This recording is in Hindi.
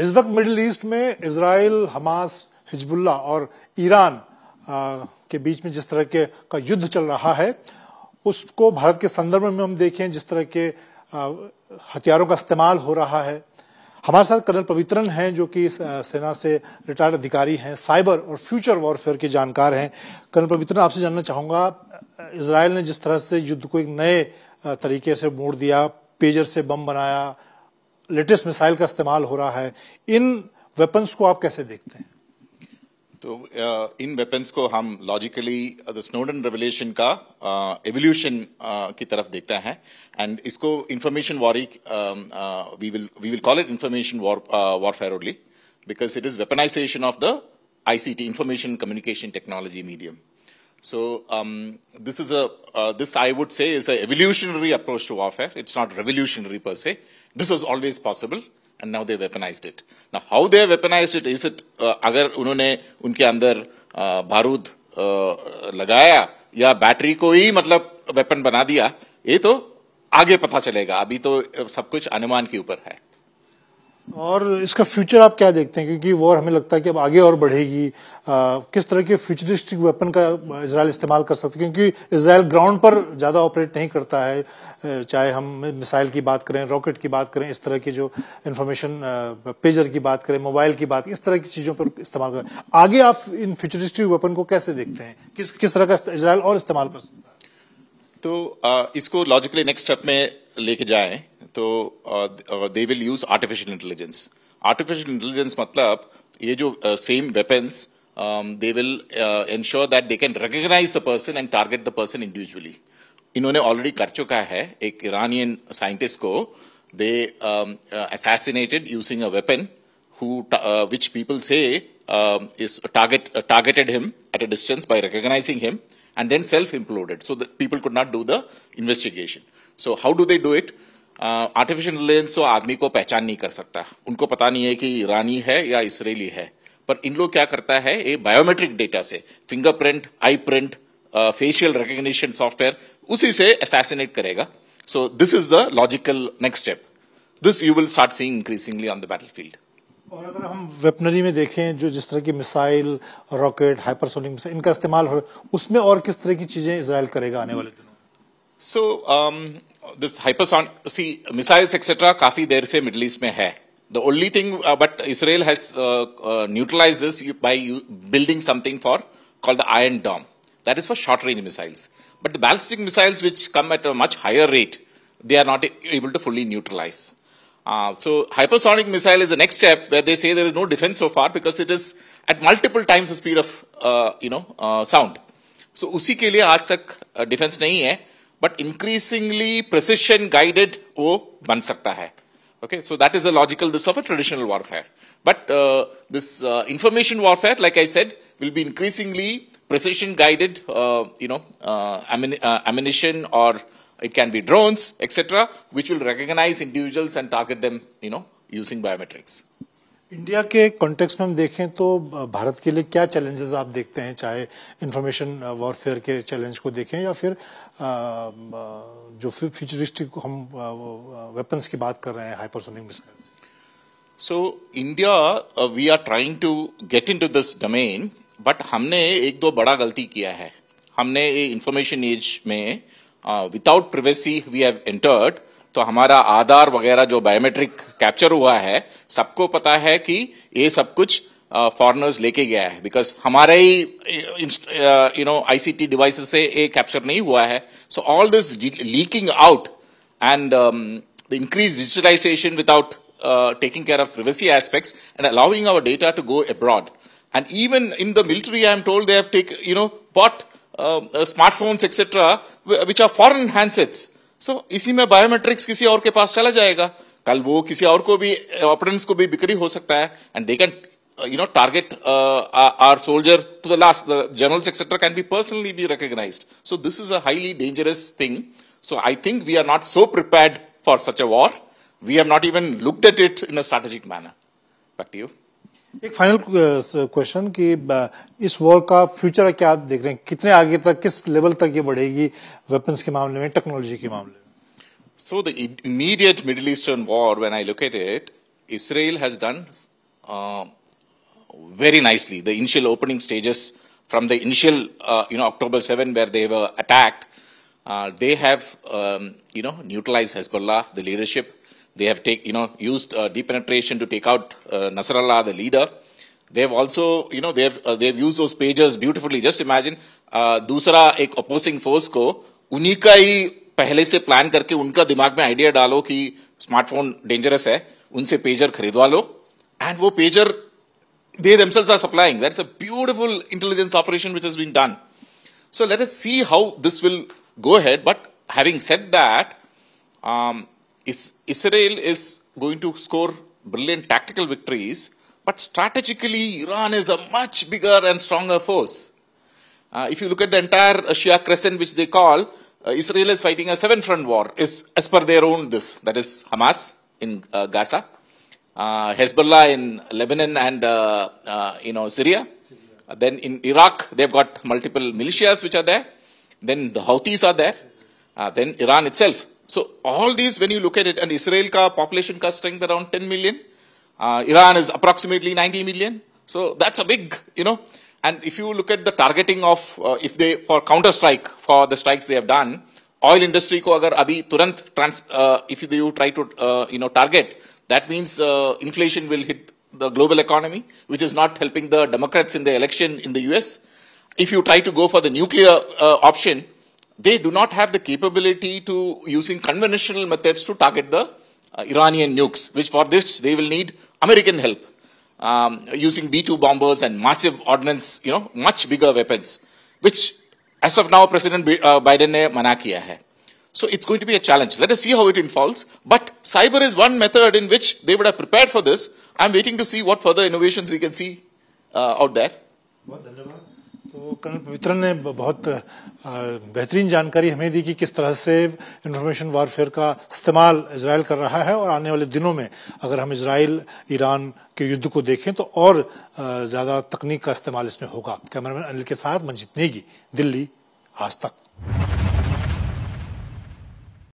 इस वक्त मिडिल ईस्ट में इसराइल हमास हिजबुल्ला और ईरान के बीच में जिस तरह के का युद्ध चल रहा है उसको भारत के संदर्भ में हम देखें जिस तरह के हथियारों का इस्तेमाल हो रहा है हमारे साथ कर्नल पवित्रन हैं जो कि सेना से रिटायर्ड अधिकारी हैं साइबर और फ्यूचर वॉरफेयर के जानकार हैं कर्नल पवित्रन आपसे जानना चाहूँगा इसराइल ने जिस तरह से युद्ध को एक नए तरीके से मोड़ दिया पेजर से बम बनाया लेटेस्ट मिसाइल का इस्तेमाल हो रहा है इन वेपन्स को आप कैसे देखते हैं तो इन वेपन्स को हम लॉजिकली द स्नोडन रेवल्यूशन का एवोल्यूशन की तरफ देखते हैं एंड इसको information war we will call it information warfare only because it is weaponisation of the ICT information communication technology medium So um, this is a uh, this I would say is an evolutionary approach to warfare. It's not revolutionary per se. This was always possible, and now they weaponized it. Now how they weaponized it is it uh, अगर उन्होंने उनके अंदर uh, बारूद uh, लगाया या बैटरी को ही मतलब वेपन बना दिया ये तो आगे पता चलेगा अभी तो सब कुछ अनुमान के ऊपर है और इसका फ्यूचर आप क्या देखते हैं क्योंकि वॉर हमें लगता है कि अब आगे और बढ़ेगी आ, किस तरह के फ्यूचरिस्टिक वेपन का इसराइल इस्तेमाल कर सकते क्योंकि इसराइल ग्राउंड पर ज़्यादा ऑपरेट नहीं करता है चाहे हम मिसाइल की बात करें रॉकेट की बात करें इस तरह की जो इन्फॉर्मेशन पेजर की बात करें मोबाइल की बात इस तरह की चीज़ों पर इस्तेमाल करें आगे आप इन फ्यूचरिस्टिक वेपन को कैसे देखते हैं किस किस तरह का इसराइल और इस्तेमाल कर सकता है तो आ, इसको लॉजिकली नेक्स्ट स्टेप में लेके जाएं तो they will use artificial intelligence artificial intelligence मतलब ये जो same weapons they will ensure that they can recognise the person and target the person individually इन्होंने ऑलरेडी कर चुका है एक ईरानियन साइंटिस्ट को they assassinated using a weapon who which people say is target targeted him at a distance by recognizing him and then self imploded so that people could not do the investigation so how do they do it artificial intelligence तो आदमी को पहचान नहीं कर सकता उनको पता नहीं है कि ईरानी है या इसराइली है पर इन लोग क्या करता है ये बायोमेट्रिक डेटा से fingerprint eye print facial recognition software उसी से असैसिनेट करेगा so this is the logical next step this you will start seeing increasingly on the battlefield और अगर हम वेपनरी में देखें जो जिस तरह की मिसाइल रॉकेट हाइपरसोनिक मिसाइल इनका इस्तेमाल हो उसमें और किस तरह की चीजें इसराइल करेगा आने वाले दिनों सो so, um, this hypersonic see missiles etc काफी देर से East ईस्ट में है the only thing uh, but israel has uh, uh, neutralized this by building something for called the iron dome that is for short range missiles but the ballistic missiles which come at a much higher rate they are not able to fully neutralize uh, so hypersonic missile is the next step where they say there is no defense so far because it is at multiple times the speed of uh, you know uh, sound so उसी के लिए आज तक डिफेंस नहीं है but increasingly precision guided वो बन सकता okay so that is the logicalness of a traditional warfare but uh, this uh, information warfare like i said will be increasingly precision guided uh, you know uh, uh, ammunition or it can be drones etc which will recognize individuals and target them you know using biometrics India के कॉन्टेक्स्ट में हम देखें तो भारत के लिए क्या चैलेंजेस आप देखते हैं चाहे इन्फॉर्मेशन वॉरफेयर के चैलेंज को देखें या फिर जो फ्यूचरिस्टिक हम वेपन्स की बात कर रहे हैं hypersonic missiles so India we are trying to get into this domain but हमने एक दो बड़ा गलती किया है हमने इंफॉर्मेशन एज में without privacy we have entered तो हमारा आधार वगैरह जो बायोमेट्रिक कैप्चर हुआ है सबको पता है कि ये सब कुछ फॉरनर्स लेके गया है बिकॉज हमारे ही यू नो आईसीटी डिवाइस से ये कैप्चर नहीं हुआ है so all this leaking out and increase digitalisation without taking care of privacy aspect and allowing our data to go abroad and even in the military I am told they have you know bought smartphones etcetera which are foreign handsets so इसी में बायोमेट्रिक्स किसी और के पास चला जाएगा कल वो किसी और को भी ऑपरेंट्स को भी बिक्री हो सकता है and they can you know target our soldier to the last general generals can be personally be recognise so this is a highly dangerous thing so I think we are not so prepare for such a war we have not even looked at it in a strategic manner back to you एक फाइनल क्वेश्चन uh, कि uh, इस वॉर का फ्यूचर क्या देख रहे हैं कितने आगे तक किस लेवल तक ये बढ़ेगी वेपन्स के मामले में टेक्नोलॉजी के मामले में so the immediate Middle Eastern war when I look at it Israel has done very nicely the initial opening stages from the initial you know October seven where they attacked they have you know neutralise Hezbollah the leadership They have take, you know, used uh, deep penetration to take out uh, Nasrallah, the leader. They've also, you know, they've uh, they've used those pages beautifully. Just imagine, दूसरा uh, एक opposing force को उन्हीं का ही पहले से प्लान करके उनका दिमाग में आइडिया डालो कि स्मार्टफोन डेंजरस है उनसे pager खरीदवा लो एंड वो they themselves are supplying. That's a beautiful intelligence operation which has been done. So let us see how this will go ahead. But having said that, um, is Israel is going to score brilliant tactical victories, but strategically, Iran is a much bigger and stronger force. Uh, if you look at the entire Shia crescent, which they call, uh, Israel is fighting a seven front war, is, as per their own this, that is Hamas in uh, Gaza, uh, Hezbollah in Lebanon and uh, uh, you know Syria. Syria. Then in Iraq, they've got multiple militias which are there. Then the Houthis are there. then Iran itself. So all these, when you look at it, and Israel ka population ka strength around 10 million, uh, Iran is approximately 90 million. So that's a big, you know. And if you look at the targeting of, uh, if they, for counter strike, for the strikes they have done, oil industry ko agar abhi turant trans, uh, if you try to, uh, you know, target, that means uh, inflation will hit the global economy, which is not helping the Democrats in the election in the US. If you try to go for the nuclear uh, option, they do not have the capability to using conventional methods to target the uh, Iranian nukes, which for this they will need American help um, using B-2 bombers and massive ordnance, you know, much bigger weapons, which as of now President uh, Biden ne mana kiya hai. So it's going to be a challenge. Let us see how it unfolds. But cyber is one method in which they would have prepared for this. I'm waiting to see what further innovations we can see uh, out there. तो कर्नल पवित्रन ने बहुत बेहतरीन जानकारी हमें दी कि किस तरह से इन्फॉर्मेशन वारफेयर का इस्तेमाल इसराइल कर रहा है और आने वाले दिनों में अगर हम इसराइल ईरान के युद्ध को देखें तो और ज़्यादा तकनीक का इस्तेमाल इसमें होगा कैमरामैन अनिल के साथ मंजित नेगी दिल्ली आज तक